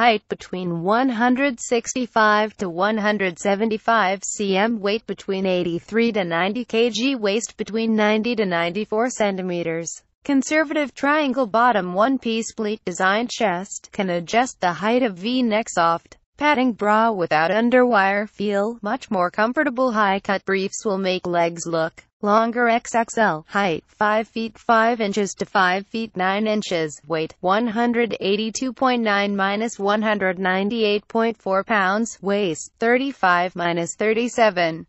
height between 165 to 175 cm, weight between 83 to 90 kg, waist between 90 to 94 cm. Conservative triangle bottom one-piece pleat design chest can adjust the height of V-neck soft padding bra without underwire feel, much more comfortable high-cut briefs will make legs look Longer XXL, height 5 feet 5 inches to 5 feet 9 inches, weight 182.9 minus 198.4 pounds, waist 35 minus 37.